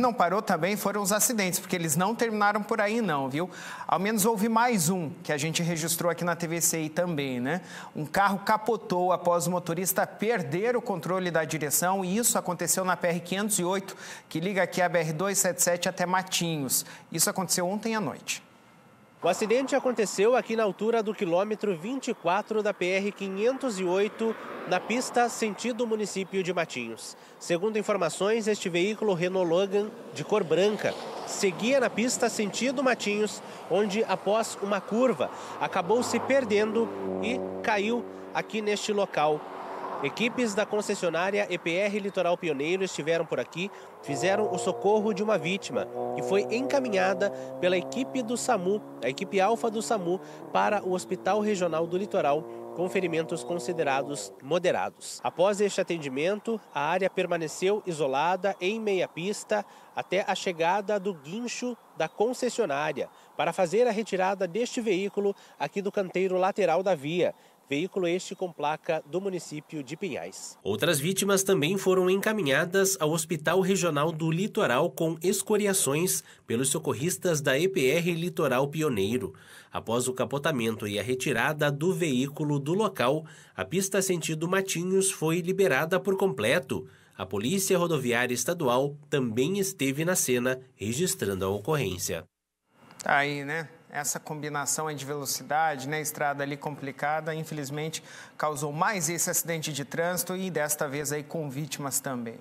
que não parou também foram os acidentes, porque eles não terminaram por aí, não, viu? Ao menos houve mais um que a gente registrou aqui na TVCI também, né? Um carro capotou após o motorista perder o controle da direção, e isso aconteceu na PR-508, que liga aqui a BR-277 até Matinhos. Isso aconteceu ontem à noite. O acidente aconteceu aqui na altura do quilômetro 24 da PR-508, na pista sentido município de Matinhos. Segundo informações, este veículo Renault Logan, de cor branca, seguia na pista sentido Matinhos, onde, após uma curva, acabou se perdendo e caiu aqui neste local Equipes da concessionária EPR Litoral Pioneiro estiveram por aqui, fizeram o socorro de uma vítima, que foi encaminhada pela equipe do SAMU, a equipe alfa do SAMU, para o Hospital Regional do Litoral, com ferimentos considerados moderados. Após este atendimento, a área permaneceu isolada em meia pista até a chegada do guincho da concessionária para fazer a retirada deste veículo aqui do canteiro lateral da via, veículo este com placa do município de Pinhais. Outras vítimas também foram encaminhadas ao Hospital Regional do Litoral com escoriações pelos socorristas da EPR Litoral Pioneiro. Após o capotamento e a retirada do veículo do local, a pista sentido Matinhos foi liberada por completo. A Polícia Rodoviária Estadual também esteve na cena, registrando a ocorrência. Tá aí, né? Essa combinação de velocidade, né? Estrada ali complicada, infelizmente causou mais esse acidente de trânsito e desta vez aí com vítimas também.